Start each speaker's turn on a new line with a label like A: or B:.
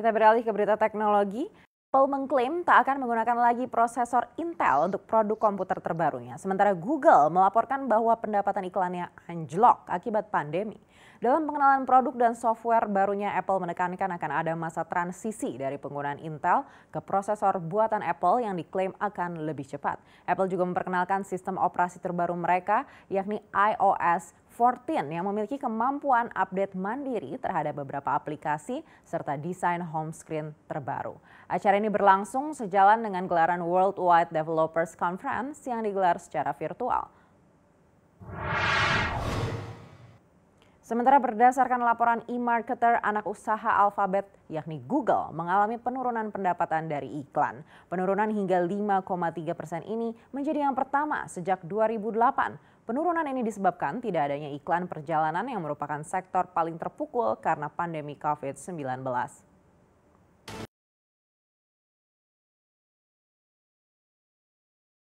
A: Kita beralih ke berita teknologi. Apple mengklaim tak akan menggunakan lagi prosesor Intel untuk produk komputer terbarunya, sementara Google melaporkan bahwa pendapatan iklannya anjlok akibat pandemi. Dalam pengenalan produk dan software barunya, Apple menekankan akan ada masa transisi dari penggunaan Intel ke prosesor buatan Apple yang diklaim akan lebih cepat. Apple juga memperkenalkan sistem operasi terbaru mereka, yakni iOS 14 yang memiliki kemampuan update mandiri terhadap beberapa aplikasi serta desain home screen terbaru. Acara ini berlangsung sejalan dengan gelaran Worldwide Developers Conference yang digelar secara virtual. Sementara berdasarkan laporan e-marketer anak usaha Alphabet yakni Google mengalami penurunan pendapatan dari iklan. Penurunan hingga 5,3 persen ini menjadi yang pertama sejak 2008. Penurunan ini disebabkan tidak adanya iklan perjalanan yang merupakan sektor paling terpukul karena pandemi COVID-19.